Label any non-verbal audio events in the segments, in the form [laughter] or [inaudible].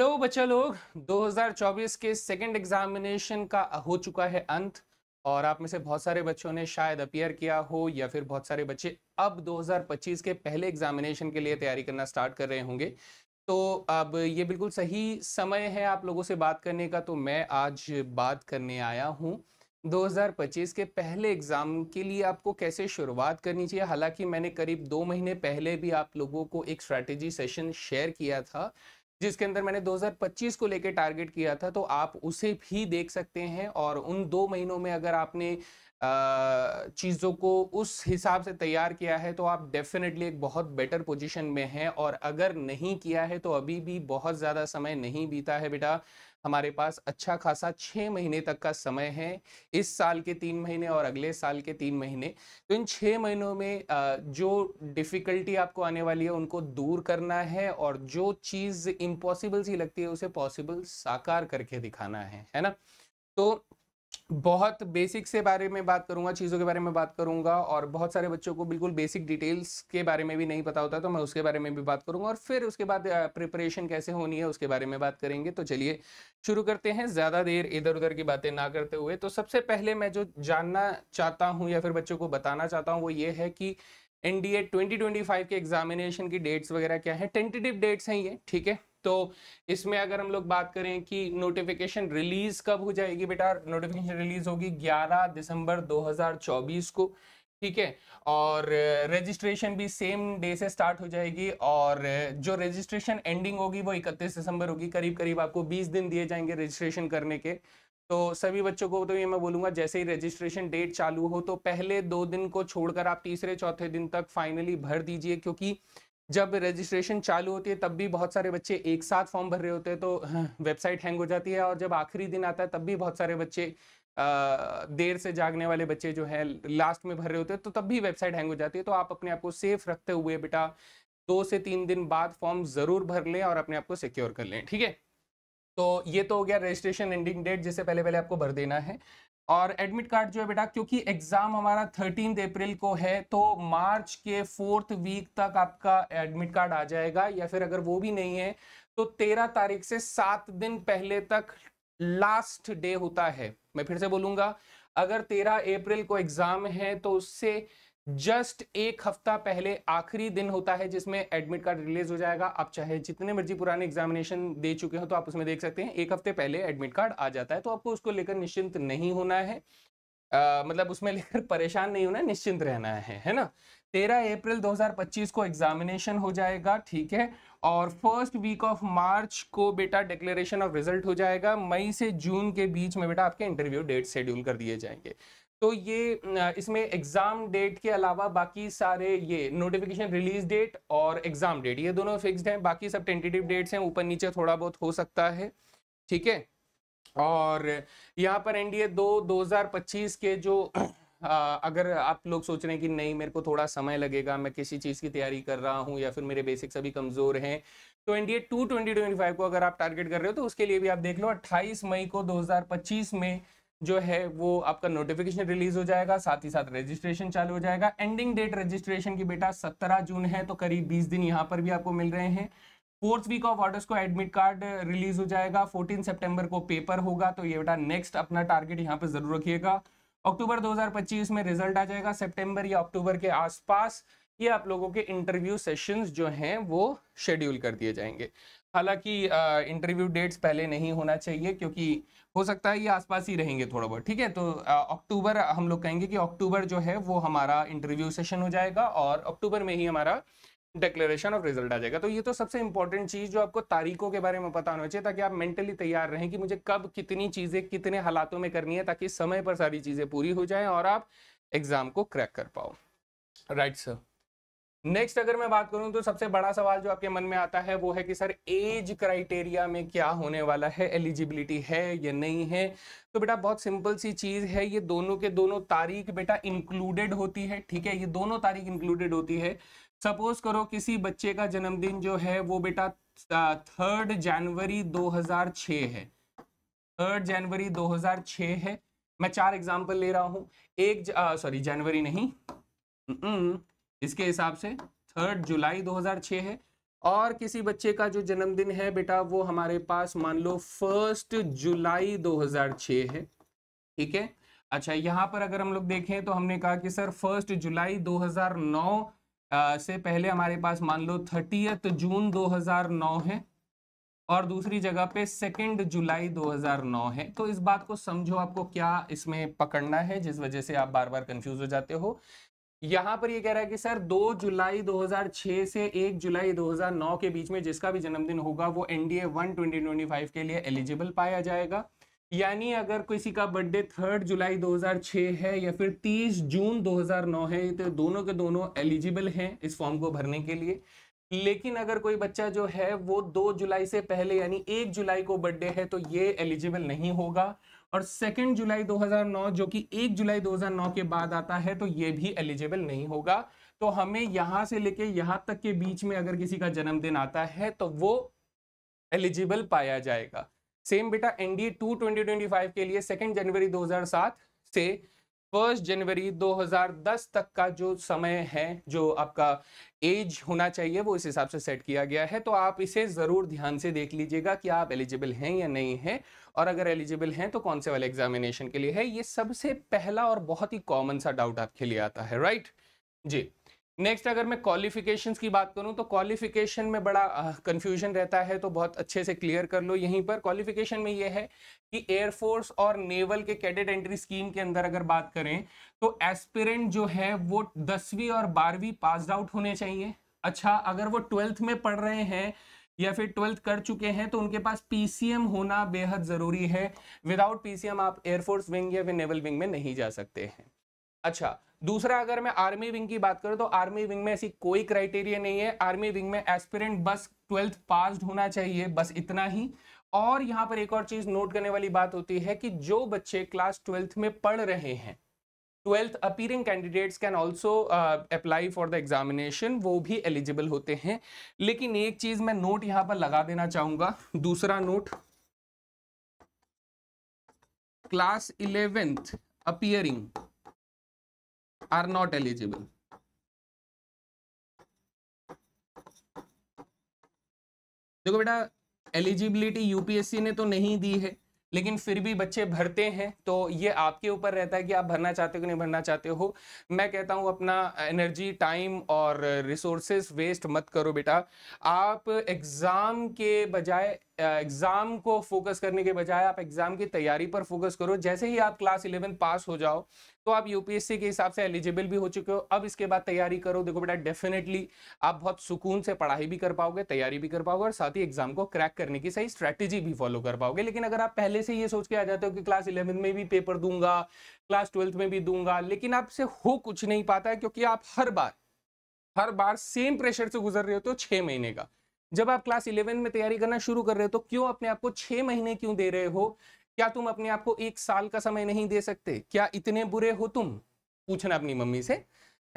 hello बच्चा लोग 2024 के सेकंड एग्जामिनेशन का हो चुका है अंत और आप में से बहुत सारे बच्चों ने शायद अपियर किया हो या फिर बहुत सारे बच्चे अब 2025 के पहले एग्जामिनेशन के लिए तैयारी करना स्टार्ट कर रहे होंगे तो अब ये बिल्कुल सही समय है आप लोगों से बात करने का तो मैं आज बात करने आया हूँ 2025 के पहले एग्ज़ाम के लिए आपको कैसे शुरुआत करनी चाहिए हालांकि मैंने करीब दो महीने पहले भी आप लोगों को एक स्ट्रैटेजी सेशन शेयर किया था जिसके अंदर मैंने 2025 को लेके टारगेट किया था तो आप उसे भी देख सकते हैं और उन दो महीनों में अगर आपने चीज़ों को उस हिसाब से तैयार किया है तो आप डेफिनेटली एक बहुत बेटर पोजीशन में हैं और अगर नहीं किया है तो अभी भी बहुत ज़्यादा समय नहीं बीता है बेटा हमारे पास अच्छा खासा छः महीने तक का समय है इस साल के तीन महीने और अगले साल के तीन महीने तो इन छः महीनों में जो डिफ़िकल्टी आपको आने वाली है उनको दूर करना है और जो चीज़ इम्पॉसिबल सी लगती है उसे पॉसिबल साकार करके दिखाना है है ना तो बहुत बेसिक से बारे में बात करूंगा चीज़ों के बारे में बात करूंगा और बहुत सारे बच्चों को बिल्कुल बेसिक डिटेल्स के बारे में भी नहीं पता होता तो मैं उसके बारे में भी बात करूंगा और फिर उसके बाद प्रिपरेशन कैसे होनी है उसके बारे में बात करेंगे तो चलिए शुरू करते हैं ज़्यादा देर इधर उधर की बातें ना करते हुए तो सबसे पहले मैं जो जानना चाहता हूँ या फिर बच्चों को बताना चाहता हूँ वो ये है कि एन डी के एग्जामिनेशन की डेट्स वगैरह क्या है टेंटेटिव डेट्स हैं ये ठीक है तो इसमें अगर हम लोग बात करें कि नोटिफिकेशन रिलीज कब हो जाएगी बेटा नोटिफिकेशन रिलीज होगी 11 दिसंबर 2024 को ठीक है और रजिस्ट्रेशन भी सेम डे से स्टार्ट हो जाएगी और जो रजिस्ट्रेशन एंडिंग होगी वो 31 दिसंबर होगी करीब करीब आपको 20 दिन दिए जाएंगे रजिस्ट्रेशन करने के तो सभी बच्चों को तो ये मैं बोलूँगा जैसे ही रजिस्ट्रेशन डेट चालू हो तो पहले दो दिन को छोड़कर आप तीसरे चौथे दिन तक फाइनली भर दीजिए क्योंकि जब रजिस्ट्रेशन चालू होती है तब भी बहुत सारे बच्चे एक साथ फॉर्म भर रहे होते हैं तो वेबसाइट [laughs] हैंग हो जाती है और जब आखिरी दिन आता है तब भी बहुत सारे बच्चे देर से जागने वाले बच्चे जो है लास्ट में भर रहे होते हैं तो तब भी वेबसाइट हैंग हो जाती है तो आप अपने आप को सेफ रखते हुए बेटा दो से तीन दिन बाद फॉर्म जरूर भर लें और अपने आप को सिक्योर कर लें ठीक है तो ये तो हो गया रजिस्ट्रेशन एंडिंग डेट जिसे पहले पहले आपको भर देना है और एडमिट कार्ड जो है बेटा क्योंकि एग्जाम हमारा थर्टीन अप्रैल को है तो मार्च के फोर्थ वीक तक आपका एडमिट कार्ड आ जाएगा या फिर अगर वो भी नहीं है तो तेरह तारीख से सात दिन पहले तक लास्ट डे होता है मैं फिर से बोलूंगा अगर तेरह अप्रैल को एग्जाम है तो उससे जस्ट एक हफ्ता पहले आखिरी दिन होता है जिसमें एडमिट कार्ड रिलीज हो जाएगा आप चाहे जितने मर्जी पुराने एग्जामिनेशन दे चुके हो तो आप उसमें देख सकते हैं एक हफ्ते पहले एडमिट कार्ड आ जाता है तो आपको उसको लेकर निश्चिंत नहीं होना है आ, मतलब उसमें लेकर परेशान नहीं होना निश्चिंत रहना है है ना तेरह अप्रैल 2025 को एग्जामिनेशन हो जाएगा ठीक है और फर्स्ट वीक ऑफ मार्च को बेटा डिक्लेरेशन ऑफ रिजल्ट हो जाएगा मई से जून के बीच में बेटा आपके इंटरव्यू डेट शेड्यूल कर दिए जाएंगे तो ये इसमें एग्ज़ाम डेट के अलावा बाकी सारे ये नोटिफिकेशन रिलीज डेट और एग्ज़ाम डेट ये दोनों फिक्स्ड हैं बाकी सब टेंटेटिव डेट्स हैं ऊपर नीचे थोड़ा बहुत हो सकता है ठीक है और यहाँ पर एनडीए दो 2025 के जो आ, अगर आप लोग सोच रहे हैं कि नहीं मेरे को थोड़ा समय लगेगा मैं किसी चीज़ की तैयारी कर रहा हूँ या फिर मेरे बेसिक्स अभी कमज़ोर हैं तो NDA two twenty twenty five को अगर आप टारगेट कर रहे हो तो उसके लिए भी आप देख लो अट्ठाईस मई को पच्चीस में जो है वो आपका नोटिफिकेशन रिलीज हो जाएगा साथ ही साथ रजिस्ट्रेशन चालू हो जाएगा एंडिंग डेट रजिस्ट्रेशन की बेटा 17 जून है तो करीब 20 दिन यहाँ पर भी आपको मिल रहे हैं फोर्थ वीक ऑफ ऑर्डर्स को एडमिट कार्ड रिलीज हो जाएगा 14 सितंबर को पेपर होगा तो ये बेटा नेक्स्ट अपना टारगेट यहाँ पर जरूर रखिएगा अक्टूबर 2025 में रिजल्ट आ जाएगा सितंबर या अक्टूबर के आसपास ये आप लोगों के इंटरव्यू सेशंस जो हैं वो शेड्यूल कर दिए जाएंगे हालांकि इंटरव्यू डेट्स पहले नहीं होना चाहिए क्योंकि हो सकता है ये आसपास ही रहेंगे थोड़ा बहुत ठीक है तो अक्टूबर हम लोग कहेंगे कि अक्टूबर जो है वो हमारा इंटरव्यू सेशन हो जाएगा और अक्टूबर में ही हमारा डिक्लेरेशन ऑफ रिजल्ट आ जाएगा तो ये तो सबसे इंपॉर्टेंट चीज़ जो आपको तारीखों के बारे में पता होना चाहिए ताकि आप मेंटली तैयार रहें कि मुझे कब कितनी चीज़ें कितने हालातों में करनी है ताकि समय पर सारी चीज़ें पूरी हो जाएँ और आप एग्ज़ाम को क्रैक कर पाओ राइट right, सर नेक्स्ट अगर मैं बात करूं तो सबसे बड़ा सवाल जो आपके मन में आता है वो है कि सर एज क्राइटेरिया में क्या होने वाला है एलिजिबिलिटी है या नहीं है तो बेटा बहुत सिंपल सी चीज़ है ये दोनों के दोनों तारीख बेटा इंक्लूडेड होती है ठीक है ये दोनों तारीख इंक्लूडेड होती है सपोज करो किसी बच्चे का जन्मदिन जो है वो बेटा थर्ड जनवरी दो है थर्ड जनवरी दो है मैं चार एग्जाम्पल ले रहा हूँ एक सॉरी जनवरी नहीं इसके हिसाब से थर्ड जुलाई 2006 है और किसी बच्चे का जो जन्मदिन है बेटा वो हमारे पास मान लो फर्स्ट जुलाई 2006 है ठीक है अच्छा यहाँ पर अगर हम लोग देखें तो हमने कहा कि सर फर्स्ट जुलाई 2009 से पहले हमारे पास मान लो थर्टी जून 2009 है और दूसरी जगह पे सेकेंड जुलाई 2009 है तो इस बात को समझो आपको क्या इसमें पकड़ना है जिस वजह से आप बार बार कंफ्यूज हो जाते हो यहां पर ये कह रहा है कि सर 2 जुलाई 2006 से 1 जुलाई 2009 के बीच में जिसका भी जन्मदिन होगा वो एनडीए वन 2025 के लिए एलिजिबल पाया जाएगा यानी अगर किसी का बर्थडे थर्ड जुलाई 2006 है या फिर 30 जून 2009 है तो दोनों के दोनों एलिजिबल हैं इस फॉर्म को भरने के लिए लेकिन अगर कोई बच्चा जो है वो दो जुलाई से पहले यानी एक जुलाई को बर्थडे है तो ये एलिजिबल नहीं होगा और सेकेंड जुलाई 2009 जो कि एक जुलाई 2009 के बाद आता है तो ये भी एलिजिबल नहीं होगा तो हमें यहां से लेके यहां तक के बीच में अगर किसी का जन्मदिन आता है तो वो एलिजिबल पाया जाएगा सेम बेटा एनडीए टू ट्वेंटी के लिए सेकेंड जनवरी दो से फर्स्ट जनवरी 2010 तक का जो समय है जो आपका एज होना चाहिए वो इस हिसाब से सेट किया गया है तो आप इसे ज़रूर ध्यान से देख लीजिएगा कि आप एलिजिबल हैं या नहीं हैं और अगर एलिजिबल हैं तो कौन से वाले एग्जामिनेशन के लिए है ये सबसे पहला और बहुत ही कॉमन सा डाउट आपके लिए आता है राइट जी नेक्स्ट अगर मैं क्वालिफिकेशंस की बात करूं तो क्वालिफिकेशन में बड़ा कंफ्यूजन रहता है तो बहुत अच्छे से क्लियर कर लो यहीं पर क्वालिफिकेशन में ये है कि एयरफोर्स और नेवल के कैडेट एंट्री स्कीम के अंदर अगर बात करें तो एस्पिरेंट जो है वो दसवीं और बारहवीं पास आउट होने चाहिए अच्छा अगर वो ट्वेल्थ में पढ़ रहे हैं या फिर ट्वेल्थ कर चुके हैं तो उनके पास पीसीएम होना बेहद ज़रूरी है विदाउट पीसीएम आप एयरफोर्स विंग या फिर नेवल विंग में नहीं जा सकते हैं अच्छा दूसरा अगर मैं आर्मी विंग की बात करूं तो आर्मी विंग में ऐसी कोई क्राइटेरिया नहीं है आर्मी विंग में एस्पिरेंट बस ट्वेल्थ पास होना चाहिए बस इतना ही और यहां पर एक और चीज़ नोट करने वाली बात होती है कि जो बच्चे क्लास ट्वेल्थ में पढ़ रहे हैं twelfth appearing candidates can also apply for the examination वो भी एलिजिबल होते हैं लेकिन एक चीज़ मैं नोट यहाँ पर लगा देना चाहूंगा दूसरा note class eleventh appearing are not eligible देखो बेटा एलिजिबिलिटी यूपीएससी ने तो नहीं दी है लेकिन फिर भी बच्चे भरते हैं तो ये आपके ऊपर रहता है कि आप भरना चाहते हो कि नहीं भरना चाहते हो मैं कहता हूँ अपना एनर्जी टाइम और रिसोर्सेस वेस्ट मत करो बेटा आप एग्ज़ाम के बजाय एग्ज़ाम को फोकस करने के बजाय आप एग्ज़ाम की तैयारी पर फोकस करो जैसे ही आप क्लास इलेवन पास हो जाओ तो आप यूपीएससी के हिसाब से एलिजिबल भी हो चुके हो अब इसके बाद तैयारी करो देखो बेटा डेफिनेटली आप बहुत सुकून से पढ़ाई भी कर पाओगे तैयारी भी कर पाओगे और साथ ही एग्जाम को क्रैक करने की सही स्ट्रैटेजी भी फॉलो कर पाओगे लेकिन अगर आप पहले से ये सोच के आ जाते हो कि क्लास इलेवन में भी पेपर दूंगा क्लास ट्वेल्थ में भी दूंगा लेकिन आपसे हो कुछ नहीं पाता है क्योंकि आप हर बार हर बार सेम प्रेशर से गुजर रहे होते हो छह महीने का जब आप क्लास इलेवन में तैयारी करना शुरू कर रहे हो तो क्यों अपने आपको छह महीने क्यों दे रहे हो क्या तुम अपने आप को एक साल का समय नहीं दे सकते क्या इतने बुरे हो तुम पूछना अपनी मम्मी से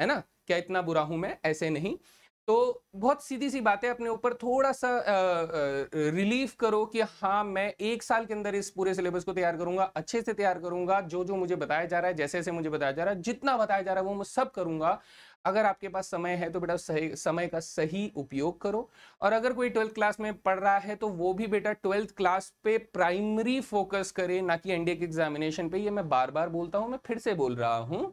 है ना क्या इतना बुरा हूं मैं ऐसे नहीं तो बहुत सीधी सी बातें अपने ऊपर थोड़ा सा आ, आ, रिलीफ करो कि हाँ मैं एक साल के अंदर इस पूरे सिलेबस को तैयार करूंगा अच्छे से तैयार करूंगा जो जो मुझे बताया जा रहा है जैसे जैसे मुझे बताया जा रहा है जितना बताया जा रहा है वो मैं सब करूंगा अगर आपके पास समय है तो बेटा सही समय का सही उपयोग करो और अगर कोई ट्वेल्थ क्लास में पढ़ रहा है तो वो भी बेटा ट्वेल्थ क्लास पे प्राइमरी फोकस करे ना कि एनडीए के एग्जामिनेशन पे ये मैं बार बार बोलता हूँ मैं फिर से बोल रहा हूँ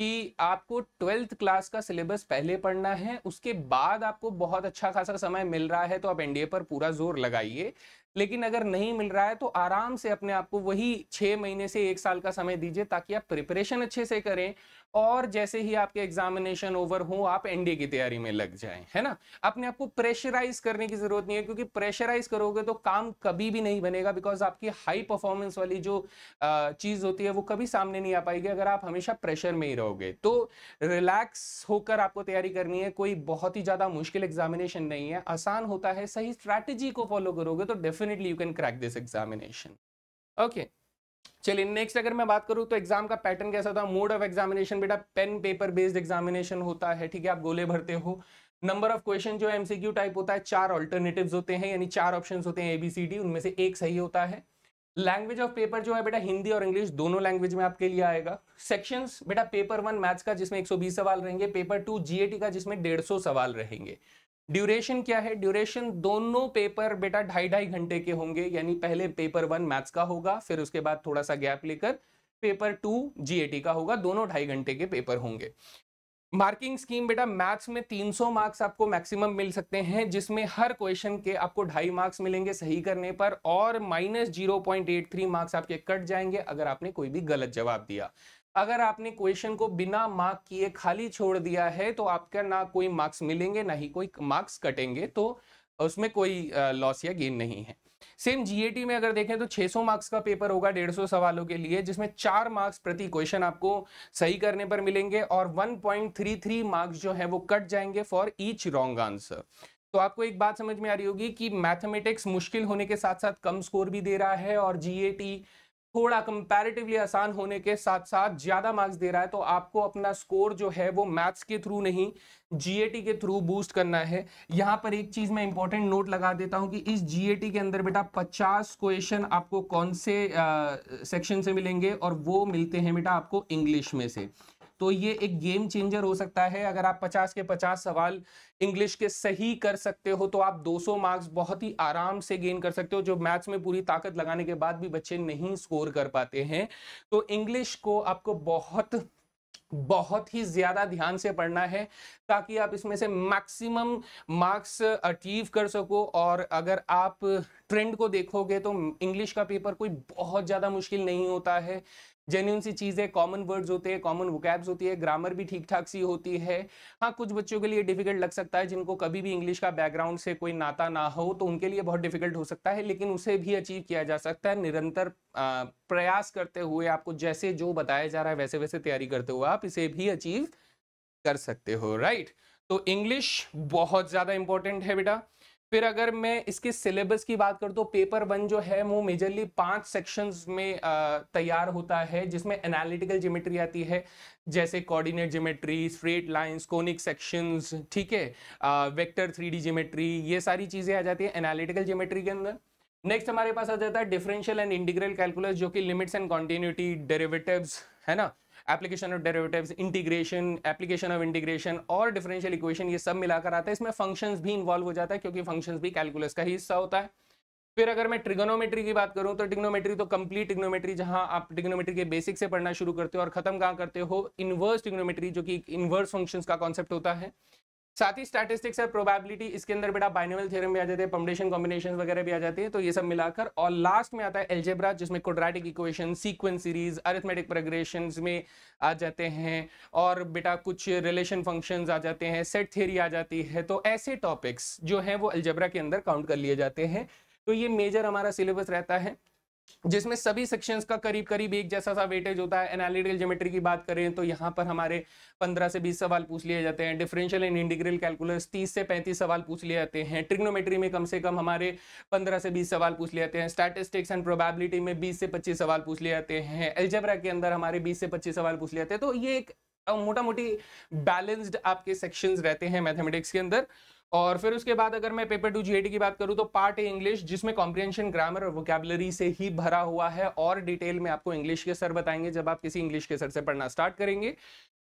कि आपको ट्वेल्थ क्लास का सिलेबस पहले पढ़ना है उसके बाद आपको बहुत अच्छा खासा समय मिल रहा है तो आप एनडीए पर पूरा जोर लगाइए लेकिन अगर नहीं मिल रहा है तो आराम से अपने आप को वही छह महीने से एक साल का समय दीजिए ताकि आप प्रिपरेशन अच्छे से करें और जैसे ही आपके एग्जामिनेशन ओवर हो आप एनडीए की तैयारी में लग जाएं है ना अपने आप को प्रेशराइज करने की जरूरत नहीं है क्योंकि प्रेशराइज करोगे तो काम कभी भी नहीं बनेगा बिकॉज आपकी हाई परफॉर्मेंस वाली जो चीज होती है वो कभी सामने नहीं आ पाएगी अगर आप हमेशा प्रेशर में ही रहोगे तो रिलैक्स होकर आपको तैयारी करनी है कोई बहुत ही ज्यादा मुश्किल एग्जामिनेशन नहीं है आसान होता है सही स्ट्रैटेजी को फॉलो करोगे तो definite definitely you can crack this examination okay चलिए नेक्स्ट अगर मैं बात करूं तो एग्जाम का पैटर्न कैसा था मोड ऑफ एग्जामिनेशन बेटा पेन पेपर बेस्ड एग्जामिनेशन होता है ठीक है आप गोले भरते हो नंबर ऑफ क्वेश्चन जो एमसीक्यू टाइप होता है चार ऑल्टरनेटिव होते हैं यानी चार ऑप्शन होते हैं एबीसीडी उनमें से एक सही होता है लैंग्वेज ऑफ पेपर जो है बेटा हिंदी और इंग्लिश दोनों लैंग्वेज में आपके लिए आएगा सेक्शंस बेटा पेपर वन मैथ्स का जिसमें 120 सवाल रहेंगे पेपर टू जीएटी का जिसमें 150 सवाल रहेंगे ड्यूरेशन क्या है ड्यूरेशन दोनों पेपर बेटा ढाई ढाई घंटे के होंगे यानी पहले पेपर वन मैथ्स का होगा फिर उसके बाद थोड़ा सा गैप लेकर पेपर टू जीएटी का होगा दोनों ढाई घंटे के पेपर होंगे मार्किंग स्कीम बेटा मैथ्स में 300 मार्क्स आपको मैक्सिमम मिल सकते हैं जिसमें हर क्वेश्चन के आपको ढाई मार्क्स मिलेंगे सही करने पर और minus zero point eight three marks आपके कट जाएंगे अगर आपने कोई भी गलत जवाब दिया अगर आपने क्वेश्चन को बिना मार्क किए खाली छोड़ दिया है तो आपका ना कोई मार्क्स मिलेंगे ना ही कोई मार्क्स कटेंगे तो उसमें कोई लॉस या गेन नहीं है सेम जीएटी में अगर देखें तो 600 मार्क्स का पेपर होगा 150 सवालों के लिए जिसमें चार मार्क्स प्रति क्वेश्चन आपको सही करने पर मिलेंगे और 1.33 मार्क्स जो है वो कट जाएंगे फॉर ईच रॉन्ग आंसर तो आपको एक बात समझ में आ रही होगी कि मैथमेटिक्स मुश्किल होने के साथ साथ कम स्कोर भी दे रहा है और जीएटी थोड़ा कंपैरेटिवली आसान होने के साथ साथ ज्यादा मार्क्स दे रहा है तो आपको अपना स्कोर जो है वो मैथ्स के थ्रू नहीं जीएटी के थ्रू बूस्ट करना है यहां पर एक चीज मैं इंपॉर्टेंट नोट लगा देता हूं कि इस जीएटी के अंदर बेटा 50 क्वेश्चन आपको कौन से सेक्शन से मिलेंगे और वो मिलते हैं बेटा आपको इंग्लिश में से तो ये एक गेम चेंजर हो सकता है अगर आप 50 के 50 सवाल इंग्लिश के सही कर सकते हो तो आप 200 मार्क्स बहुत ही आराम से गेन कर सकते हो जो मैथ्स में पूरी ताकत लगाने के बाद भी बच्चे नहीं स्कोर कर पाते हैं तो इंग्लिश को आपको बहुत बहुत ही ज़्यादा ध्यान से पढ़ना है ताकि आप इसमें से मैक्सिमम मार्क्स अचीव कर सको और अगर आप ट्रेंड को देखोगे तो इंग्लिश का पेपर कोई बहुत ज़्यादा मुश्किल नहीं होता है जेन्यून सी चीज़ है कॉमन वर्ड्स होते हैं कॉमन वोकैब्स होती है ग्रामर भी ठीक ठाक सी होती है हाँ कुछ बच्चों के लिए डिफिकल्ट लग सकता है जिनको कभी भी इंग्लिश का बैकग्राउंड से कोई नाता ना हो तो उनके लिए बहुत डिफिकल्ट हो सकता है लेकिन उसे भी अचीव किया जा सकता है निरंतर प्रयास करते हुए आपको जैसे जो बताया जा रहा है वैसे वैसे तैयारी करते हुए आप इसे भी अचीव कर सकते हो राइट तो इंग्लिश बहुत ज़्यादा इंपॉर्टेंट है बेटा फिर अगर मैं इसके सिलेबस की बात करूँ तो पेपर वन जो है वो मेजरली पांच सेक्शंस में तैयार होता है जिसमें एनालिटिकल जिमेट्री आती है जैसे coordinate geometry straight lines conic sections ठीक है वेक्टर थ्री जिमेट्री ये सारी चीज़ें आ जाती है एनालिटिकल जिमेट्री के अंदर नेक्स्ट हमारे पास आ जाता है डिफरेंशियल एंड इंडिग्रेल कैलकुलस जो कि लिमिट्स एंड कॉन्टिन्यूटी डेरेवेटिव है ना application of derivatives integration application of integration और डिफरेंशियल इक्वेशन ये सब मिलाकर आता है इसमें फंक्शंस भी इन्वॉल्व हो जाता है क्योंकि फंक्शंस भी कैलकुलस का ही हिस्सा होता है फिर अगर मैं ट्रिगोनोमेट्री की बात करूं तो ट्रिग्नोमेट्री तो कंप्लीट ट्रिग्नोमेट्री जहां आप ट्रिग्नोमेट्री के बेसिक से पढ़ना शुरू करते हो और खत्म कहाँ करते हो इनवर्स ट्रिग्नोमेट्री जो कि इनवर्स फंक्शंस का कॉन्सेप्ट होता है साथ ही स्टैटिस्टिक्स है प्रोबेबिलिटी इसके अंदर बेटा बाइनोमियल थ्योरम भी आ जाते हैं पम्बडेशन कॉम्बिनेशन वगैरह भी आ जाती है तो ये सब मिलाकर और लास्ट में आता है एल्जेब्रा जिसमें quadratic equation sequence series arithmetic progression में आ जाते हैं और बेटा कुछ रिलेशन फंक्शन आ जाते हैं सेट थेरी आ जाती है तो ऐसे टॉपिक्स जो है वो एल्जेब्रा के अंदर काउंट कर लिए जाते हैं तो ये मेजर हमारा सिलेबस रहता है जिसमें सभी सेक्शंस का करीब करीब एक जैसा सा वेटेज होता है एनालिटिकल ज्योमेट्री की बात करें तो यहाँ पर हमारे 15 से 20 सवाल पूछ लिए जाते हैं डिफरेंशियल एंड इंटीग्रल कैलकुलस 30 से 35 सवाल पूछ लिए जाते हैं ट्रिग्नोमेट्री में कम से कम हमारे 15 से 20 सवाल पूछ लिए जाते हैं स्टैटिस्टिक्स एंड प्रोबेबिलिटी में बीस से पच्चीस सवाल पूछ लिए जाते हैं एल्जेब्रा के अंदर हमारे बीस से पच्चीस सवाल पूछ लिए जाते हैं तो ये एक मोटा मोटी बैलेंस्ड आपके सेक्शन रहते हैं मैथमेटिक्स के अंदर और फिर उसके बाद अगर मैं पेपर टू जी की बात करूँ तो पार्ट ए इंग्लिश जिसमें कॉम्प्रिहेंशन ग्रामर और वोकेबलरी से ही भरा हुआ है और डिटेल में आपको इंग्लिश के सर बताएंगे जब आप किसी इंग्लिश के सर से पढ़ना स्टार्ट करेंगे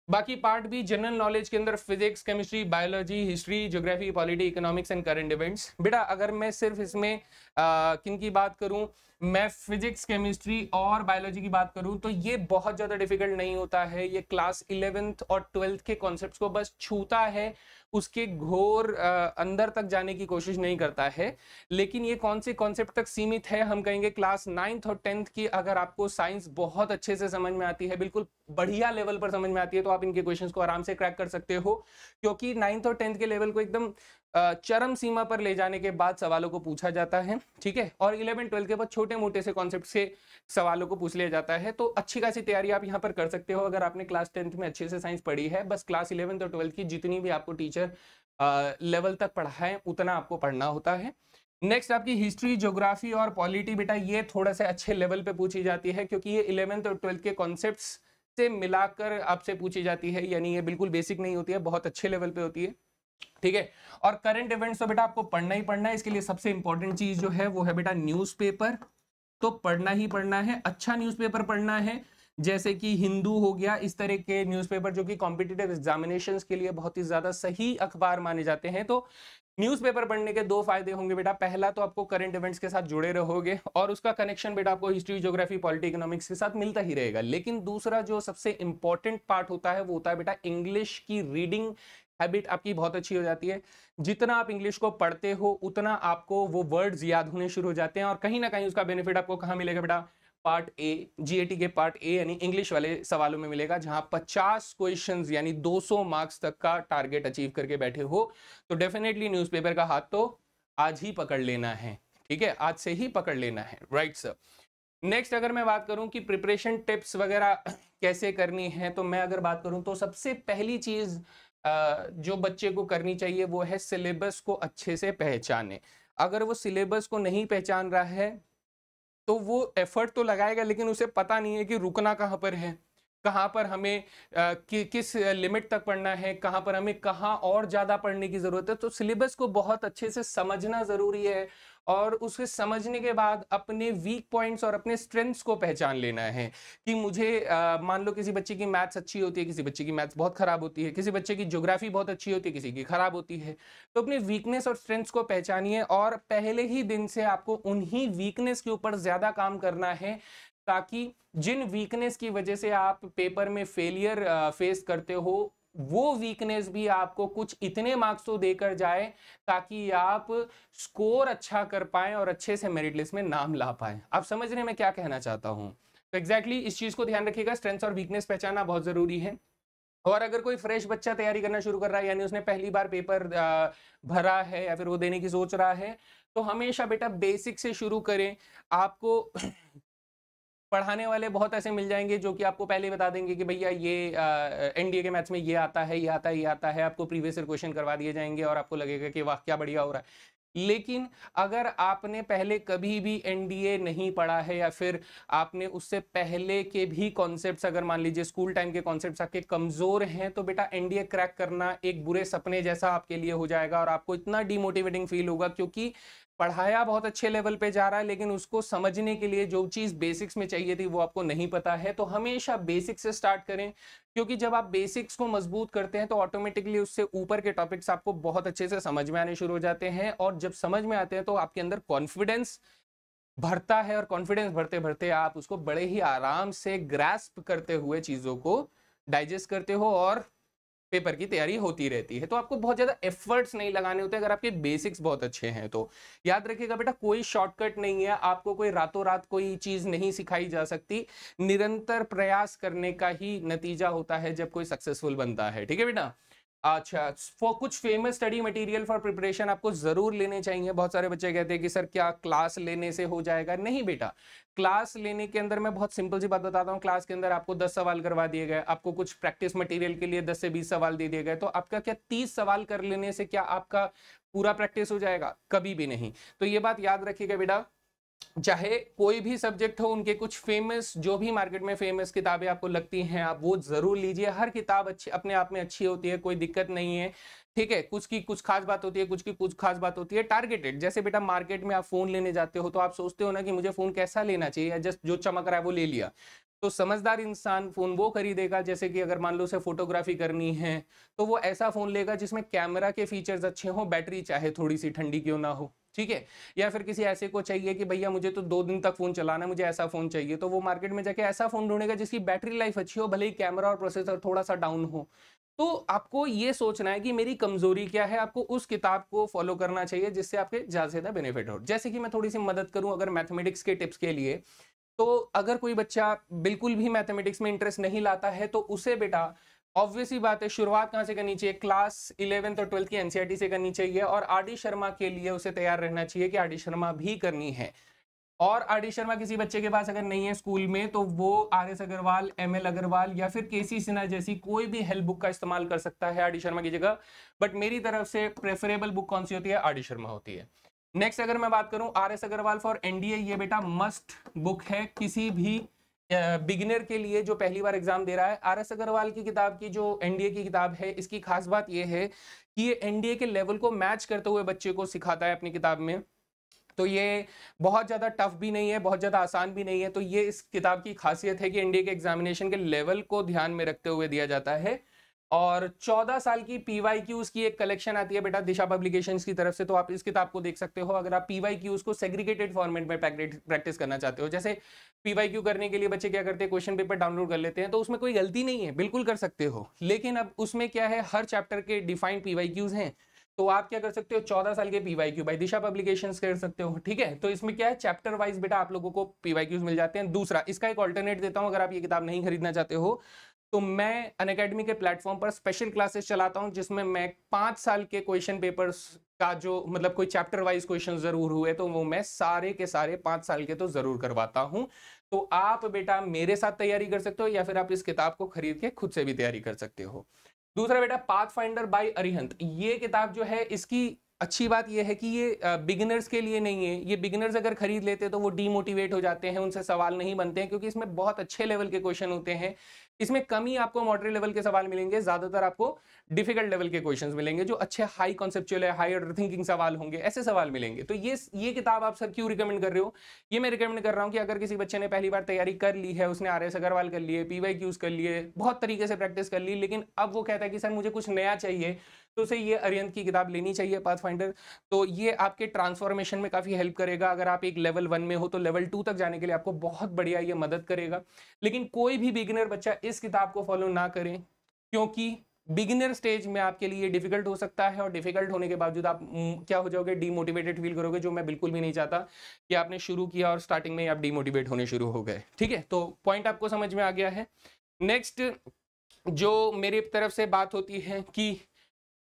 बाकी पार्ट भी जनरल नॉलेज के अंदर physics chemistry biology history geography polity economics and current events बेटा अगर मैं सिर्फ इसमें किन की बात करूं मैं फिजिक्स केमिस्ट्री और बायोलॉजी की बात करूं तो ये बहुत ज़्यादा डिफिकल्ट नहीं होता है ये क्लास इलेवेंथ और ट्वेल्थ के कॉन्सेप्ट को बस छूता है उसके घोर अंदर तक जाने की कोशिश नहीं करता है लेकिन ये कौन से कॉन्सेप्ट तक सीमित है हम कहेंगे क्लास नाइन्थ और टेंथ की अगर आपको साइंस बहुत अच्छे से समझ में आती है बिल्कुल बढ़िया लेवल पर समझ में आती है तो आप इनके क्वेश्चंस को आराम से क्रैक कर सकते हो क्योंकि नाइन्थ और टेंथ के लेवल को एकदम चरम सीमा पर ले जाने के बाद सवालों को पूछा जाता है ठीक है और इलेवन ट्वेल्थ के बाद छोटे मोटे से कॉन्सेप्ट से सवालों को पूछ लिया जाता है तो अच्छी खासी तैयारी आप यहाँ पर कर सकते हो अगर आपने क्लास टेंथ में अच्छे से साइंस पढ़ी है बस क्लास इलेवेंथ और ट्वेल्थ की जितनी भी आपको टीचर लेवल तक पढ़ाए उतना आपको पढ़ना होता है नेक्स्ट आपकी हिस्ट्री ज्योग्राफी और पॉलिटी बेटा ये थोड़ा सा अच्छे लेवल पे पूछी जाती है क्योंकि ये इलेवेंथ और ट्वेल्थ के कॉन्सेप्ट से मिलाकर आपसे पूछी जाती है यानी ये बिल्कुल बेसिक नहीं होती है बहुत अच्छे लेवल पे होती है ठीक है और करंट इवेंट्स तो बेटा आपको पढ़ना ही पढ़ना है इसके लिए सबसे इंपॉर्टेंट चीज जो है वो है बेटा न्यूज़पेपर तो पढ़ना ही पढ़ना है अच्छा न्यूज़पेपर पढ़ना है जैसे कि हिंदू हो गया इस तरह के न्यूज़पेपर जो कि कॉम्पिटेटिव एग्जामिनेशंस के लिए बहुत ही ज़्यादा सही अखबार माने जाते हैं तो न्यूज़पेपर पढ़ने के दो फायदे होंगे बेटा पहला तो आपको करंट इवेंट्स के साथ जुड़े रहोगे और उसका कनेक्शन बेटा आपको हिस्ट्री ज्योग्राफी पॉलिटी इकोनॉमिक्स के साथ मिलता ही रहेगा लेकिन दूसरा जो सबसे इंपॉर्टेंट पार्ट होता है वो होता है बेटा इंग्लिश की रीडिंग हैबिट आपकी बहुत अच्छी हो जाती है जितना आप इंग्लिश को पढ़ते हो उतना आपको वो वर्ड्स याद होने शुरू हो जाते हैं और कहीं ना कहीं उसका बेनिफिट आपको कहाँ मिलेगा बेटा पार्ट ए जीएटी के पार्ट ए यानी इंग्लिश वाले सवालों में मिलेगा जहां 50 क्वेश्चन यानी 200 मार्क्स तक का टारगेट अचीव करके बैठे हो तो डेफिनेटली न्यूज़पेपर का हाथ तो आज ही पकड़ लेना है ठीक है आज से ही पकड़ लेना है राइट सर नेक्स्ट अगर मैं बात करूं कि प्रिपरेशन टिप्स वगैरह [clears throat] कैसे करनी है तो मैं अगर बात करूं तो सबसे पहली चीज़ जो बच्चे को करनी चाहिए वो है सिलेबस को अच्छे से पहचाने अगर वो सिलेबस को नहीं पहचान रहा है तो वो एफर्ट तो लगाएगा लेकिन उसे पता नहीं है कि रुकना कहाँ पर है कहाँ पर हमें कि, किस लिमिट तक पढ़ना है कहाँ पर हमें कहाँ और ज़्यादा पढ़ने की ज़रूरत है तो सिलेबस को बहुत अच्छे से समझना ज़रूरी है और उसे समझने के बाद अपने वीक पॉइंट्स और अपने स्ट्रेंथ्स को पहचान लेना है कि मुझे मान लो किसी बच्चे की मैथ्स अच्छी होती है किसी बच्चे की मैथ्स बहुत खराब होती है किसी बच्चे की ज्योग्राफी बहुत अच्छी होती है किसी की खराब होती है तो अपने वीकनेस और स्ट्रेंथ्स को पहचानिए और पहले ही दिन से आपको उन्हीं वीकनेस के ऊपर ज़्यादा काम करना है ताकि जिन वीकनेस की वजह से आप पेपर में फेलियर फेस करते हो वो वीकनेस भी आपको कुछ इतने मार्क्स तो देकर जाए ताकि आप स्कोर अच्छा कर पाए और अच्छे से मेरिट लिस्ट में नाम ला पाए आप समझ रहे हैं मैं क्या कहना चाहता हूँ तो एग्जैक्टली इस चीज़ को ध्यान रखिएगा स्ट्रेंथ्स और वीकनेस पहचाना बहुत ज़रूरी है और अगर कोई फ्रेश बच्चा तैयारी करना शुरू कर रहा है यानी उसने पहली बार पेपर भरा है या फिर वो देने की सोच रहा है तो हमेशा बेटा बेसिक से शुरू करें आपको पढ़ाने वाले बहुत ऐसे मिल जाएंगे जो कि आपको पहले बता देंगे कि भैया ये एनडीए के मैथ्स में ये आता है ये आता है ये आता है आपको प्रीवियस क्वेश्चन करवा दिए जाएंगे और आपको लगेगा कि वाह क्या बढ़िया हो रहा है लेकिन अगर आपने पहले कभी भी एनडीए नहीं पढ़ा है या फिर आपने उससे पहले के भी कॉन्सेप्ट्स अगर मान लीजिए स्कूल टाइम के कॉन्सेप्ट्स आपके कमजोर हैं तो बेटा एनडीए क्रैक करना एक बुरे सपने जैसा आपके लिए हो जाएगा और आपको इतना डिमोटिवेटिंग फील होगा क्योंकि पढ़ाया बहुत अच्छे लेवल पे जा रहा है लेकिन उसको समझने के लिए जो चीज़ बेसिक्स में चाहिए थी वो आपको नहीं पता है तो हमेशा बेसिक से स्टार्ट करें क्योंकि जब आप बेसिक्स को मजबूत करते हैं तो ऑटोमेटिकली उससे ऊपर के टॉपिक्स आपको बहुत अच्छे से समझ में आने शुरू हो जाते हैं और जब समझ में आते हैं तो आपके अंदर कॉन्फिडेंस भरता है और कॉन्फिडेंस भरते भरते आप उसको बड़े ही आराम से ग्रैस्प करते हुए चीज़ों को डाइजेस्ट करते हो और पेपर की तैयारी होती रहती है तो आपको बहुत ज़्यादा एफर्ट्स नहीं लगाने होते अगर आपके बेसिक्स बहुत अच्छे हैं तो याद रखिएगा बेटा कोई शॉर्टकट नहीं है आपको कोई रातों रात कोई चीज़ नहीं सिखाई जा सकती निरंतर प्रयास करने का ही नतीजा होता है जब कोई सक्सेसफुल बनता है ठीक है बेटा अच्छा फॉर कुछ famous study material for preparation आपको जरूर लेने चाहिए बहुत सारे बच्चे कहते हैं कि सर क्या क्लास लेने से हो जाएगा नहीं बेटा क्लास लेने के अंदर मैं बहुत सिंपल सी बात बताता हूँ क्लास के अंदर आपको दस सवाल करवा दिए गए आपको कुछ प्रैक्टिस मटेरियल के लिए दस से बीस सवाल दे दिए गए तो आपका क्या तीस सवाल कर लेने से क्या आपका पूरा प्रैक्टिस हो जाएगा कभी भी नहीं तो ये बात याद रखिएगा बेटा चाहे कोई भी सब्जेक्ट हो उनके कुछ फेमस जो भी मार्केट में फेमस किताबें आपको लगती हैं आप वो ज़रूर लीजिए हर किताब अच्छी अपने आप में अच्छी होती है कोई दिक्कत नहीं है ठीक है कुछ की कुछ खास बात होती है कुछ की कुछ खास बात होती है टारगेटेड जैसे बेटा मार्केट में आप फ़ोन लेने जाते हो तो आप सोचते हो ना कि मुझे फ़ोन कैसा लेना चाहिए या जस्ट जो चमक रहा है वो ले लिया तो समझदार इंसान फ़ोन वो खरीदेगा जैसे कि अगर मान लो उसे फोटोग्राफी करनी है तो वो ऐसा फ़ोन लेगा जिसमें कैमरा के फीचर्स अच्छे हों बैटरी चाहे थोड़ी सी ठंडी क्यों ना हो ठीक है या फिर किसी ऐसे को चाहिए कि भैया मुझे तो दो दिन तक फोन चलाना है मुझे ऐसा फोन चाहिए तो वो मार्केट में जाके ऐसा फोन ढूंढेगा जिसकी बैटरी लाइफ अच्छी हो भले ही कैमरा और प्रोसेसर थोड़ा सा डाउन हो तो आपको ये सोचना है कि मेरी कमजोरी क्या है आपको उस किताब को फॉलो करना चाहिए जिससे आपके ज़्यादा से ज़्यादा बेनिफिट हो जैसे कि मैं थोड़ी सी मदद करूं अगर मैथमेटिक्स के टिप्स के लिए तो अगर कोई बच्चा बिल्कुल भी मैथमेटिक्स में इंटरेस्ट नहीं लाता है तो उसे बेटा ऑब्वियसली बात है शुरुआत कहाँ से करनी चाहिए क्लास इलेवेंथ और ट्वेल्थ की एनसीईआरटी e से करनी चाहिए और आर शर्मा के लिए उसे तैयार रहना चाहिए कि आर शर्मा भी करनी है और आर शर्मा किसी बच्चे के पास अगर नहीं है स्कूल में तो वो R S Agarwal M L Agarwal या फिर के सी सिन्हा जैसी कोई भी हेल्प बुक का इस्तेमाल कर सकता है आर शर्मा की जगह बट मेरी तरफ से प्रेफरेबल बुक कौन सी होती है आर शर्मा होती है नेक्स्ट अगर मैं बात करूं R S Agarwal for NDA ये बेटा मस्ट बुक है किसी भी बिगिनर के लिए जो पहली बार एग्जाम दे रहा है आर एस अग्रवाल की किताब की जो एनडीए की किताब है इसकी खास बात यह है कि ये एनडीए के लेवल को मैच करते हुए बच्चे को सिखाता है अपनी किताब में तो ये बहुत ज़्यादा टफ भी नहीं है बहुत ज़्यादा आसान भी नहीं है तो ये इस किताब की खासियत है कि एनडीए के एग्जामिनेशन के लेवल को ध्यान में रखते हुए दिया जाता है और 14 साल की पीवाई क्यूज की एक कलेक्शन आती है बेटा दिशा पब्लिकेशंस की तरफ से तो आप इस किताब को देख सकते हो अगर आप पीवाई क्यूज को सेग्रीगेटेड फॉर्मेट में प्रैक्टिस करना चाहते हो जैसे पीवाई क्यू करने के लिए बच्चे क्या करते हैं क्वेश्चन पेपर डाउनलोड कर लेते हैं तो उसमें कोई गलती नहीं है बिल्कुल कर सकते हो लेकिन अब उसमें क्या है हर चैप्टर के डिफाइंड पीवाई क्यूज हैं तो आप क्या कर सकते हो चौदह साल के PYQ by Disha publication कर सकते हो ठीक है तो इसमें क्या है चैप्टर वाइज बेटा आप लोगों को पीवाई क्यूज मिल जाते हैं दूसरा इसका एक ऑल्टरनेट देता हूं अगर आप ये किताब नहीं खरीदना चाहते हो तो मैं अन अकेडमी के प्लेटफॉर्म पर स्पेशल क्लासेस चलाता हूं जिसमें मैं पाँच साल के क्वेश्चन पेपर्स का जो मतलब कोई चैप्टर वाइज क्वेश्चन ज़रूर हुए तो वो मैं सारे के सारे पाँच साल के तो ज़रूर करवाता हूँ तो आप बेटा मेरे साथ तैयारी कर सकते हो या फिर आप इस किताब को खरीद के खुद से भी तैयारी कर सकते हो दूसरा बेटा पाथ फाइंडर बाई अरिहंत ये किताब जो है इसकी अच्छी बात यह है कि ये बिगिनर्स के लिए नहीं है ये बिगिनर्स अगर खरीद लेते तो वो डीमोटिवेट हो जाते हैं उनसे सवाल नहीं बनते हैं क्योंकि इसमें बहुत अच्छे लेवल के क्वेश्चन होते हैं इसमें कम ही आपको मॉडरेट लेवल के सवाल मिलेंगे ज़्यादातर आपको डिफिकल्ट लेवल के क्वेश्चंस मिलेंगे जो अच्छे हाई कॉन्सेप्चुअल है हाई ऑर्डर थिंकिंग सवाल होंगे ऐसे सवाल मिलेंगे तो ये ये किताब आप सर क्यों रिकमेंड कर रहे हो ये मैं रिकमेंड कर रहा हूँ कि अगर किसी बच्चे ने पहली बार तैयारी कर ली है उसने आर एस अग्रवाल कर लिए पी वाई क्यूज कर लिए बहुत तरीके से प्रैक्टिस कर ली लेकिन अब वो कहता है कि सर मुझे कुछ नया चाहिए तो से ये अरियंत की किताब लेनी चाहिए पाथफाइंडर तो ये आपके ट्रांसफॉर्मेशन में काफ़ी हेल्प करेगा अगर आप एक लेवल वन में हो तो लेवल टू तक जाने के लिए आपको बहुत बढ़िया ये मदद करेगा लेकिन कोई भी बिगिनर बच्चा इस किताब को फॉलो ना करें क्योंकि बिगिनर स्टेज में आपके लिए डिफिकल्ट हो सकता है और डिफिकल्ट होने के बावजूद आप क्या हो जाओगे डीमोटिवेटेड फील करोगे जो मैं बिल्कुल भी नहीं चाहता कि आपने शुरू किया और स्टार्टिंग में आप डीमोटिवेट होने शुरू हो गए ठीक है तो पॉइंट आपको समझ में आ गया है नेक्स्ट जो मेरी तरफ से बात होती है कि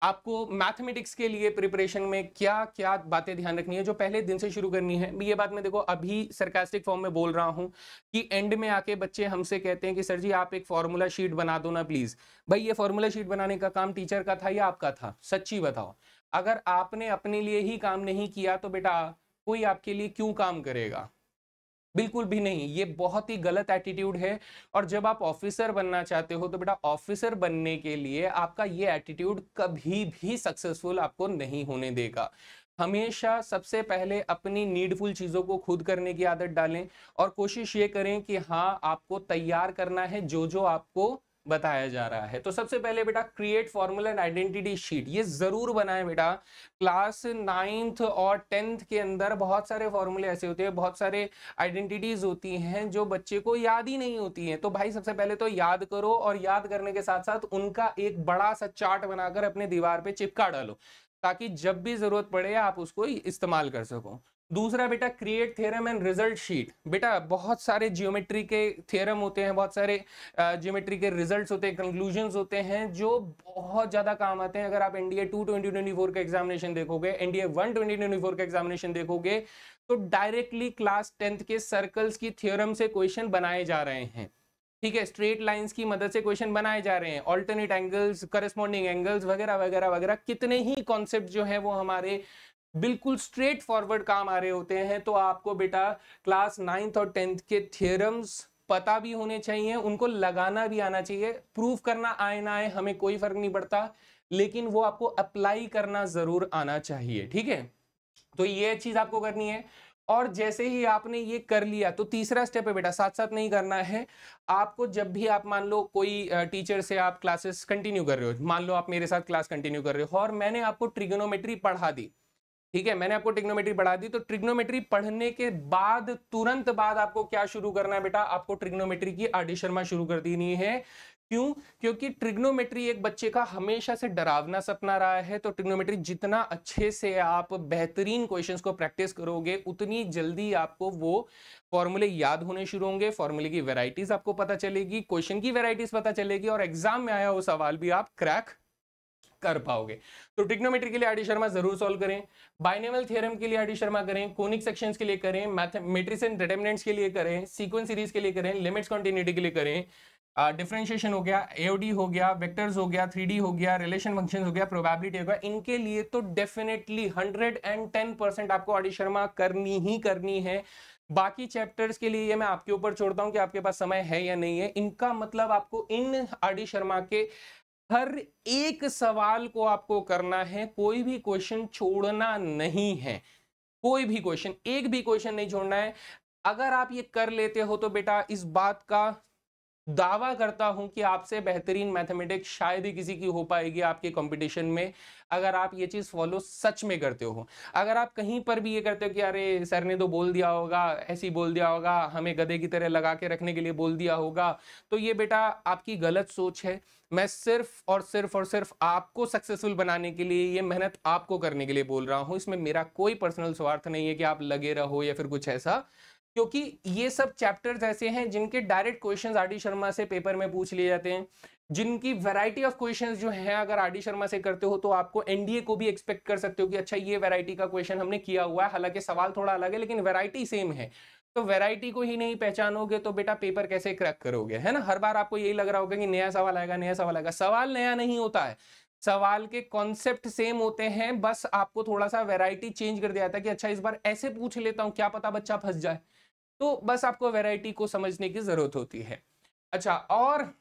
आपको मैथमेटिक्स के लिए प्रिपरेशन में क्या क्या बातें ध्यान रखनी है जो पहले दिन से शुरू करनी है ये बात मैं देखो अभी सरकास्टिक फॉर्म में बोल रहा हूँ कि एंड में आके बच्चे हमसे कहते हैं कि सर जी आप एक फॉर्मूला शीट बना दो ना प्लीज़ भाई ये फॉर्मूला शीट बनाने का काम टीचर का था या आपका था सच्ची बताओ अगर आपने अपने लिए ही काम नहीं किया तो बेटा कोई आपके लिए क्यों काम करेगा बिल्कुल भी नहीं ये बहुत ही गलत एटीट्यूड है और जब आप ऑफिसर बनना चाहते हो तो बेटा ऑफिसर बनने के लिए आपका ये एटीट्यूड कभी भी सक्सेसफुल आपको नहीं होने देगा हमेशा सबसे पहले अपनी नीडफुल चीज़ों को खुद करने की आदत डालें और कोशिश ये करें कि हाँ आपको तैयार करना है जो जो आपको बताया जा रहा है तो सबसे पहले बेटा create formula and identity sheet ये जरूर बनाए बेटा क्लास नाइन्थ और टेंथ के अंदर बहुत सारे फॉर्मूले ऐसे होते हैं बहुत सारे आइडेंटिटीज होती हैं जो बच्चे को याद ही नहीं होती हैं तो भाई सबसे पहले तो याद करो और याद करने के साथ साथ उनका एक बड़ा सा चार्ट बनाकर अपने दीवार पर चिपका डालो ताकि जब भी जरूरत पड़े आप उसको इस्तेमाल कर सको दूसरा बेटा create theorem and result sheet बेटा बहुत सारे जियोमेट्री के थ्योरम होते हैं बहुत सारे जियोमेट्री के रिजल्ट्स होते हैं कंक्लूजन्स होते हैं जो बहुत ज़्यादा काम आते हैं अगर आप NDA two twenty twenty four का एग्जामिनेशन देखोगे NDA one twenty twenty four का एग्जामिनेशन देखोगे तो डायरेक्टली क्लास टेंथ के सर्कल्स की थियोरम से क्वेश्चन बनाए जा रहे हैं ठीक है स्ट्रेट लाइंस की मदद से क्वेश्चन बनाए जा रहे हैं ऑल्टरनेट एंगल्स करस्पॉन्डिंग एंगल्स वगैरह वगैरह वगैरह कितने ही कॉन्सेप्ट जो है वो हमारे बिल्कुल स्ट्रेट फॉरवर्ड काम आ रहे होते हैं तो आपको बेटा क्लास नाइन्थ और टेंथ के थियरम्स पता भी होने चाहिए उनको लगाना भी आना चाहिए प्रूफ करना आए ना आए हमें कोई फर्क नहीं पड़ता लेकिन वो आपको अप्लाई करना जरूर आना चाहिए ठीक है तो ये चीज आपको करनी है और जैसे ही आपने ये कर लिया तो तीसरा स्टेप है बेटा साथ साथ नहीं करना है आपको जब भी आप मान लो कोई टीचर से आप क्लासेस कंटिन्यू कर रहे हो मान लो आप मेरे साथ क्लास कंटिन्यू कर रहे हो और मैंने आपको ट्रिग्नोमेट्री पढ़ा दी ठीक है मैंने आपको ट्रिग्नोमेट्री पढ़ा दी तो ट्रिग्नोमेट्री पढ़ने के बाद तुरंत बाद आपको क्या शुरू करना है बेटा आपको ट्रिग्नोमेट्री की आडी शर्मा शुरू कर देनी है क्यों क्योंकि ट्रिग्नोमेट्री एक बच्चे का हमेशा से डरावना सपना रहा है तो ट्रिग्नोमेट्री जितना अच्छे से आप बेहतरीन क्वेश्चंस को प्रैक्टिस करोगे उतनी जल्दी आपको वो फॉर्मूले याद होने शुरू होंगे फॉर्मूले की वेराइटीज आपको पता चलेगी क्वेश्चन की वेराइटीज पता चलेगी और एग्जाम में आया वो सवाल भी आप क्रैक कर पाओगे तो टिक्नोमेट्री के लिए आर डी शर्मा जरूर सॉल्व करें बाइनेवल थ्योरम के लिए आर डी शर्मा करें कोनिक सेक्शन के लिए करें मैथमेट्रिस एंड डिटर्मिनेंट्स के लिए करें सीक्वेंस सीरीज के लिए करें लिमिट्स कॉन्टिन्यूटी के लिए करें डिफ्रेंशिएशन uh, हो गया एओडी हो गया वेक्टर्स हो गया थ्री हो गया रिलेशन फंक्शन हो गया प्रोबेबिलिटी हो गया इनके लिए तो definitely hundred and ten percent आपको आडी शर्मा करनी ही करनी है बाकी चैप्टर्स के लिए ये मैं आपके ऊपर छोड़ता हूँ कि आपके पास समय है या नहीं है इनका मतलब आपको इन आडी शर्मा के हर एक सवाल को आपको करना है कोई भी क्वेश्चन छोड़ना नहीं है कोई भी क्वेश्चन एक भी क्वेश्चन नहीं छोड़ना है अगर आप ये कर लेते हो तो बेटा इस बात का दावा करता हूं कि आपसे बेहतरीन मैथमेटिक्स शायद ही किसी की हो पाएगी आपके कंपटीशन में अगर आप ये चीज़ फॉलो सच में करते हो अगर आप कहीं पर भी ये करते हो कि अरे सर ने तो बोल दिया होगा ऐसी बोल दिया होगा हमें गधे की तरह लगा के रखने के लिए बोल दिया होगा तो ये बेटा आपकी गलत सोच है मैं सिर्फ और सिर्फ और सिर्फ आपको सक्सेसफुल बनाने के लिए ये मेहनत आपको करने के लिए बोल रहा हूँ इसमें मेरा कोई पर्सनल स्वार्थ नहीं है कि आप लगे रहो या फिर कुछ ऐसा क्योंकि ये सब चैप्टर्स ऐसे हैं जिनके direct questions R D Sharma से पेपर में पूछ लिए जाते हैं जिनकी वैरायटी ऑफ क्वेश्चंस जो है अगर आर डी शर्मा से करते हो तो आपको एनडीए को भी एक्सपेक्ट कर सकते हो कि अच्छा ये वैरायटी का क्वेश्चन हमने किया हुआ है हालांकि सवाल थोड़ा अलग है लेकिन वैरायटी सेम है तो वैरायटी को ही नहीं पहचानोगे तो बेटा पेपर कैसे क्रैक करोगे है ना हर बार आपको यही लग रहा होगा कि नया सवाल आएगा नया सवाल आएगा सवाल नया नहीं होता है सवाल के कॉन्सेप्ट सेम होते हैं बस आपको थोड़ा सा वेरायटी चेंज कर दिया जाता है कि अच्छा इस बार ऐसे पूछ लेता हूँ क्या पता बच्चा फंस जाए तो बस आपको वेरायटी को समझने की जरूरत होती है अच्छा और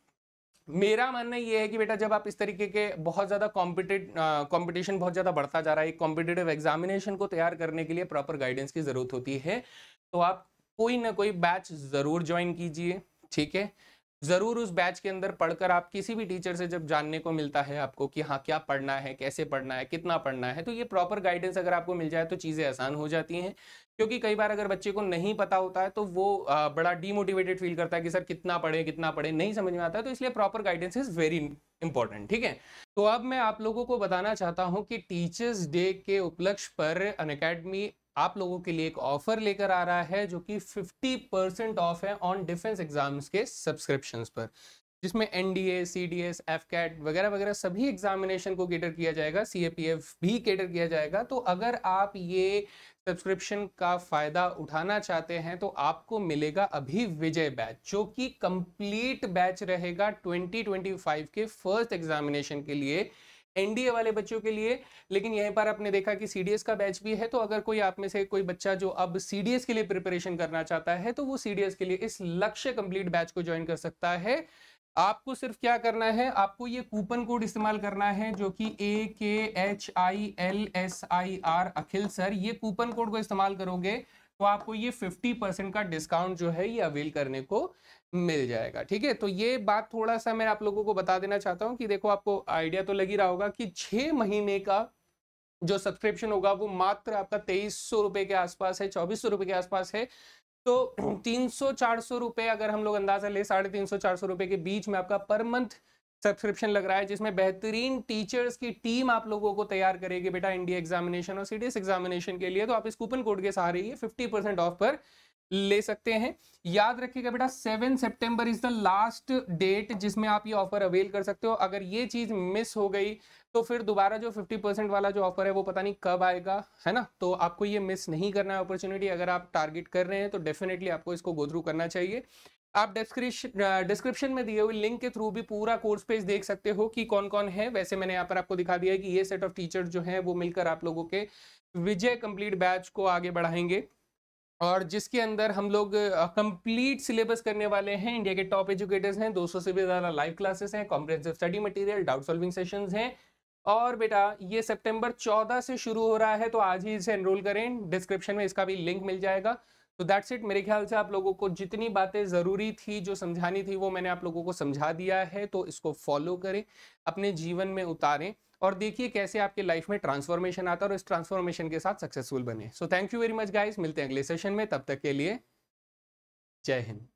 मेरा मानना ये है कि बेटा जब आप इस तरीके के बहुत ज़्यादा कॉम्पिटेट कॉम्पिटिशन बहुत ज़्यादा बढ़ता जा रहा है कॉम्पिटेटिव एग्जामिनेशन को तैयार करने के लिए प्रॉपर गाइडेंस की ज़रूरत होती है तो आप कोई ना कोई बैच ज़रूर ज्वाइन कीजिए ठीक है ज़रूर उस बैच के अंदर पढ़कर आप किसी भी टीचर से जब जानने को मिलता है आपको कि हाँ क्या पढ़ना है कैसे पढ़ना है कितना पढ़ना है तो ये प्रॉपर गाइडेंस अगर आपको मिल जाए तो चीज़ें आसान हो जाती हैं क्योंकि कई बार अगर बच्चे को नहीं पता होता है तो वो बड़ा डीमोटिवेटेड फील करता है कि सर कितना पढ़े कितना पढ़े नहीं समझ में आता है तो इसलिए proper guidance is very important ठीक है तो अब मैं आप लोगों को बताना चाहता हूँ कि टीचर्स डे के उपलक्ष्य पर अन आप लोगों के लिए एक ऑफर लेकर आ रहा है जो कि 50 परसेंट ऑफ है ऑन डिफेंस एग्जाम्स के सब्सक्रिप्शन पर जिसमें NDA C D S AFCAT वगैरह वगैरह सभी एग्जामिनेशन को केटर किया जाएगा सी ए पी एफ भी केटर किया जाएगा तो अगर आप ये सब्सक्रिप्शन का फ़ायदा उठाना चाहते हैं तो आपको मिलेगा अभी विजय बैच जो कि कंप्लीट बैच रहेगा 2025 के फर्स्ट एग्जामिनेशन के लिए एनडीए वाले बच्चों के लिए लेकिन यहीं पर आपने देखा कि सीडीएस का बैच भी है तो अगर कोई आप में से कोई बच्चा जो अब सीडीएस के लिए प्रिपरेशन करना चाहता है तो वो सीडीएस के लिए इस लक्ष्य कंप्लीट बैच को ज्वाइन कर सकता है आपको सिर्फ क्या करना है आपको ये कूपन कोड इस्तेमाल करना है जो कि A K H I L S I R Akhil sir ये कूपन कोड को इस्तेमाल करोगे तो आपको ये 50 परसेंट का डिस्काउंट जो है ये अवेल करने को मिल जाएगा ठीक है तो ये बात थोड़ा सा मैं आप लोगों को बता देना चाहता हूँ कि देखो आपको आइडिया तो लगी रहा होगा कि छः महीने का जो सब्सक्रिप्शन होगा वो मात्र आपका तेईस सौ रुपए के आसपास है चौबीस सौ रुपए के आसपास है तो तीन सौ चार सौ रुपये अगर हम लोग अंदाजा ले साढ़े तीन सौ चार सौ रुपए के बीच में आपका पर मंथ सब्सक्रिप्शन लग रहा है जिसमें बेहतरीन टीचर्स की टीम आप लोगों को तैयार करेगी बेटा इंडिया एग्जामिनेशन और सीडीएस एग्जामिनेशन के लिए तो आप इस कूपन कोड के सहारे ये 50 परसेंट ऑफ पर ले सकते हैं याद रखिएगा बेटा 7 सितंबर इज द लास्ट डेट जिसमें आप ये ऑफर अवेल कर सकते हो अगर ये चीज मिस हो गई तो फिर दोबारा जो 50 परसेंट वाला जो ऑफर है वो पता नहीं कब आएगा है ना तो आपको ये मिस नहीं करना है अपॉर्चुनिटी अगर आप टारगेट कर रहे हैं तो डेफिनेटली आपको इसको गो थ्रू करना चाहिए आप डिस्क्रिप्शन डिस्क्रिप्शन में दिए हुए लिंक के थ्रू भी पूरा कोर्स पेज देख सकते हो कि कौन कौन है वैसे मैंने यहाँ पर आपको दिखा दिया है कि ये सेट ऑफ टीचर जो है वो मिलकर आप लोगों के विजय कंप्लीट बैच को आगे बढ़ाएंगे और जिसके अंदर हम लोग कंप्लीट सिलेबस करने वाले हैं इंडिया के टॉप एजुकेटर्स हैं 200 से भी ज़्यादा लाइव क्लासेस हैं comprehensive study material doubt solving sessions हैं और बेटा ये सितंबर 14 से शुरू हो रहा है तो आज ही इसे एनरोल करें डिस्क्रिप्शन में इसका भी लिंक मिल जाएगा तो दैट्स इट मेरे ख्याल से आप लोगों को जितनी बातें ज़रूरी थी जो समझानी थी वो मैंने आप लोगों को समझा दिया है तो इसको फॉलो करें अपने जीवन में उतारें और देखिए कैसे आपके लाइफ में ट्रांसफॉर्मेशन आता है और इस ट्रांसफॉर्मेशन के साथ सक्सेसफुल बने so thank you very much guys मिलते हैं अगले सेशन में तब तक के लिए जय हिंद